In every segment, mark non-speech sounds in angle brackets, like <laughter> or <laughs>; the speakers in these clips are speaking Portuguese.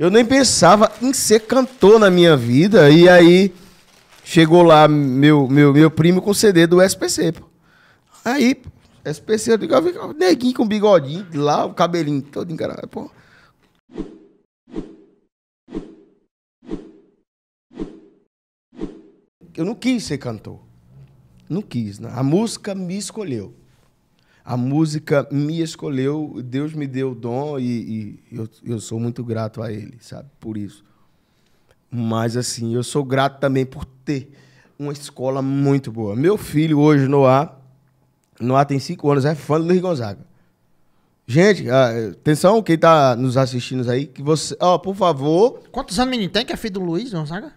Eu nem pensava em ser cantor na minha vida. E aí chegou lá meu, meu, meu primo com CD do SPC. Pô. Aí, SPC, eu digo, ah, neguinho com bigodinho lá, o cabelinho todo encarado, pô. Eu não quis ser cantor. Não quis. Né? A música me escolheu a música me escolheu, Deus me deu o dom e, e eu, eu sou muito grato a Ele, sabe? Por isso. Mas, assim, eu sou grato também por ter uma escola muito boa. Meu filho, hoje, Noah, Noah tem cinco anos, é fã do Luiz Gonzaga. Gente, ah, atenção, quem está nos assistindo aí, que você. Ó, oh, por favor. Quantos anos o menino tem que é filho do Luiz Gonzaga?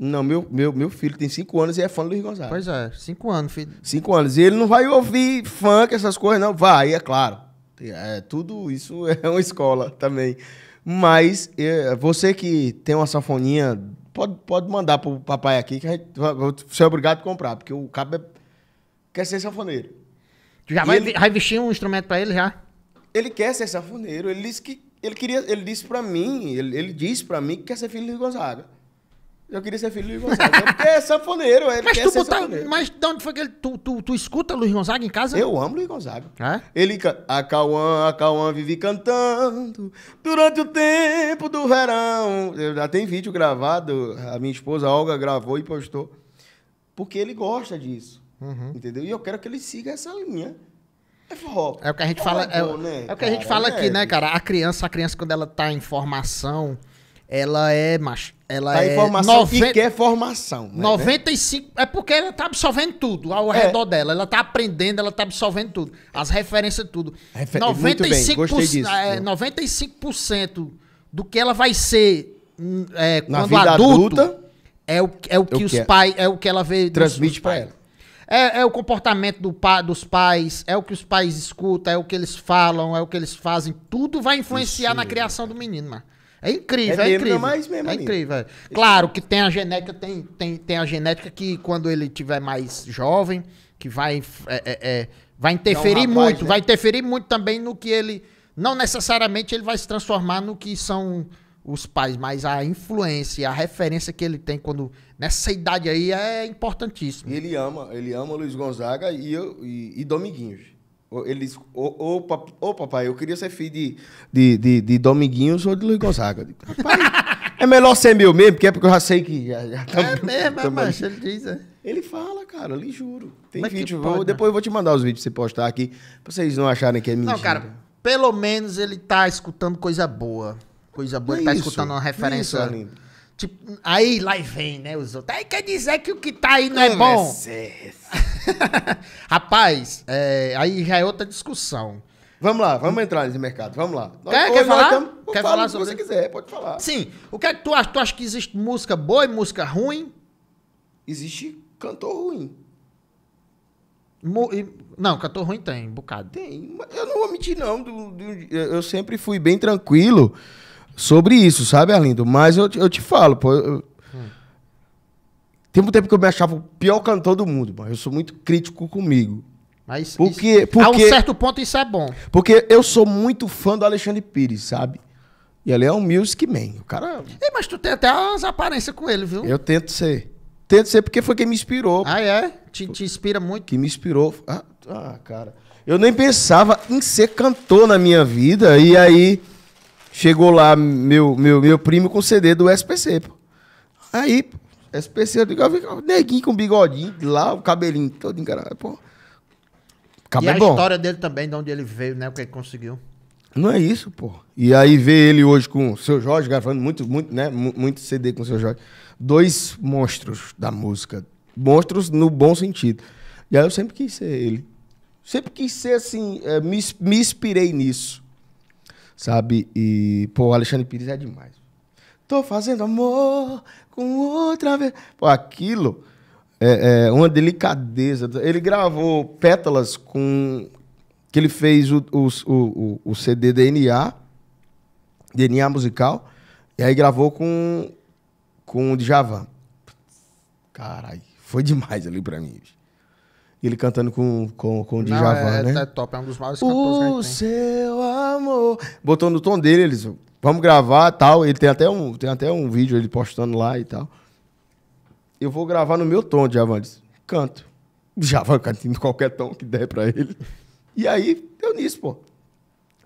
Não, meu, meu, meu filho tem 5 anos e é fã do Luiz Gonzaga. Pois é, 5 anos, filho. 5 anos. E ele não vai ouvir funk, essas coisas, não. Vai, é claro. É, tudo isso <laughs> é uma escola também. Mas é, você que tem uma sanfoninha, pode, pode mandar pro papai aqui, que a gente é obrigado a comprar, porque o cabo é, quer ser sanfoneiro. Tu já vai, ele, vai vestir um instrumento para ele já? Ele quer ser sanfoneiro. Ele disse que ele queria, ele disse para mim, ele, ele disse para mim que quer ser filho do Gonzaga. Eu queria ser filho do Luiz Gonzaga. Né? Porque é sanfoneiro, ele é, mas quer tu é ser botar, sanfoneiro. Mas de onde foi que ele... Tu, tu, tu escuta Luiz Gonzaga em casa? Eu amo Luiz Gonzaga. É? Ele canta... A Cauã, a Cauã vive cantando durante o tempo do verão. Eu já tem vídeo gravado. A minha esposa, Olga, gravou e postou. Porque ele gosta disso. Uhum. Entendeu? E eu quero que ele siga essa linha. É forró. É o que a gente fala, é, é, o que a gente fala aqui, né, cara? A criança, a criança quando ela tá em formação, ela é macho. Ela tá é informação 90, quer formação. Né, 95 né? é porque ela tá absorvendo tudo ao é. redor dela. Ela tá aprendendo, ela tá absorvendo tudo, as referências tudo. Refer 95 Muito bem, disso, é, 95% né? do que ela vai ser hum, é, quando adulto, adulta é, é o, é o que os é. pais é o que ela vê transmite para ela. É, é, o comportamento do pa, dos pais, é o que os pais escutam, é o que eles falam, é o que eles fazem. Tudo vai influenciar Isso, na criação do menino, mano. É incrível, é, é, é incrível. Mais mesmo, é incrível. É. Claro que tem a genética, tem, tem, tem a genética que quando ele tiver mais jovem, que vai, é, é, é vai interferir um rapaz, muito, né? vai interferir muito também no que ele. Não necessariamente ele vai se transformar no que são os pais, mas a influência, a referência que ele tem quando nessa idade aí é importantíssimo. E ele ama, ele ama Luiz Gonzaga e, eu, e, e Dominguinhos. Ele disse, ô oh, oh, papai, eu queria ser filho de, de, de, de Dominguinhos ou de Luiz Gonzaga. Digo, é melhor ser meu mesmo, porque é porque eu já sei que já, já tá... É mesmo, tá mas ele diz... É. Ele fala, cara, eu lhe juro. Tem mas vídeo, pode, depois eu vou te mandar os vídeos pra você postar aqui, pra vocês não acharem que é mentira. Não, cara, pelo menos ele tá escutando coisa boa. Coisa boa, não ele tá é isso, escutando uma referência... É isso, tipo, aí lá vem, né, os outros. Aí quer dizer que o que tá aí não é, é bom. É, é, <laughs> Rapaz, é, aí já é outra discussão. Vamos lá, vamos entrar nesse mercado, vamos lá. Quer, quer falar? Tamo, quer falar o que sobre... você quiser, pode falar. Sim. O que é que tu acha? Tu acha que existe música boa e música ruim? Existe cantor ruim. Mo... Não, cantor ruim tem, um bocado. Tem, mas eu não vou mentir, não. Do, do, eu sempre fui bem tranquilo sobre isso, sabe, Arlindo? Mas eu, eu te falo, pô, eu, tem um tempo que eu me achava o pior cantor do mundo, mano. Eu sou muito crítico comigo. Mas porque, isso, porque, a um certo ponto isso é bom. Porque eu sou muito fã do Alexandre Pires, sabe? E ele é um music man. O cara... Ei, mas tu tem até umas aparências com ele, viu? Eu tento ser. Tento ser porque foi quem me inspirou. Ah, é? Te, te inspira muito? Que me inspirou. Ah, ah, cara. Eu nem pensava em ser cantor na minha vida. E aí chegou lá meu, meu, meu primo com CD do SPC. Aí SPC, eu digo, ah, eu um neguinho com bigodinho lá, o cabelinho todo encarado. Pô. Cabo e é a bom. história dele também, de onde ele veio, né? O que ele conseguiu. Não é isso, pô. E aí ver ele hoje com o seu Jorge, gravando muito, muito, né? Muito CD com o seu Jorge. Dois monstros da música. Monstros no bom sentido. E aí eu sempre quis ser ele. Sempre quis ser assim, é, me, me inspirei nisso. Sabe? E, pô, o Alexandre Pires é demais. Tô fazendo amor com outra vez. Pô, aquilo é, é, uma delicadeza. Ele gravou pétalas com. que ele fez o, o, o, o CD DNA, DNA musical, e aí gravou com, com o Djavan. Caralho, foi demais ali pra mim. Ele cantando com, com, com o Djavan, Não, é, né? É top, é um dos maiores cantores O seu amor. Botou no tom dele, eles. Vamos gravar tal. Ele tem até um, tem até um vídeo ele postando lá e tal. Eu vou gravar no meu tom, Javantes. Canto. Javan cantando qualquer tom que der pra ele. E aí, deu nisso, pô.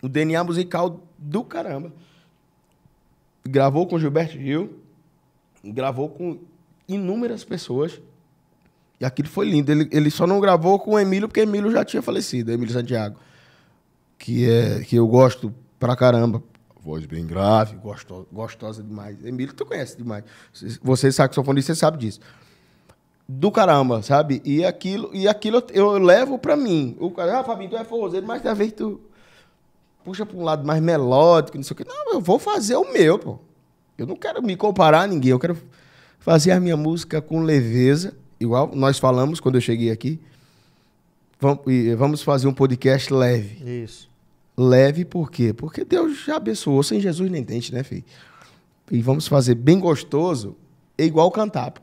O DNA musical do caramba. Gravou com Gilberto Gil. Gravou com inúmeras pessoas. E aquilo foi lindo. Ele, ele só não gravou com o Emílio, porque o Emílio já tinha falecido, Emílio Santiago. Que, é, que eu gosto pra caramba voz bem grave, gostosa, gostosa demais. Emílio, tu conhece demais. Você é saxofonista, você sabe disso. Do caramba, sabe? E aquilo, e aquilo eu, levo pra mim. O cara, ah, Fabinho, tu é forrozeiro, mas da vez tu puxa pra um lado mais melódico, não sei o quê. Não, eu vou fazer o meu, pô. Eu não quero me comparar a ninguém, eu quero fazer a minha música com leveza, igual nós falamos quando eu cheguei aqui. Vamos fazer um podcast leve. Isso leve, por quê? Porque Deus já abençoou, sem Jesus nem dente, né, filho? E vamos fazer bem gostoso, é igual cantar.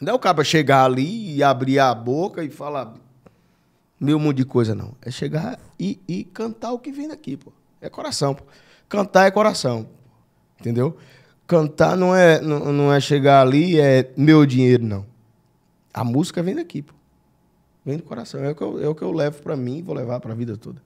Não é o cara chegar ali e abrir a boca e falar meio mundo de coisa, não. É chegar e, e cantar o que vem daqui, pô. É coração, pô. Cantar é coração, entendeu? Cantar não é, não, não é chegar ali é meu dinheiro, não. A música vem daqui, pô. Vem do coração. É o que eu, é o que eu levo para mim e vou levar para a vida toda.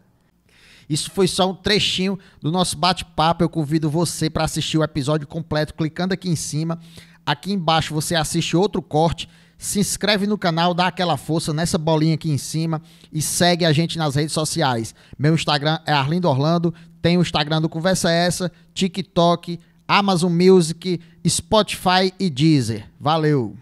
Isso foi só um trechinho do nosso bate-papo. Eu convido você para assistir o episódio completo clicando aqui em cima. Aqui embaixo você assiste outro corte. Se inscreve no canal, dá aquela força nessa bolinha aqui em cima e segue a gente nas redes sociais. Meu Instagram é Arlindo Orlando, tem o Instagram do Conversa Essa, TikTok, Amazon Music, Spotify e Deezer. Valeu!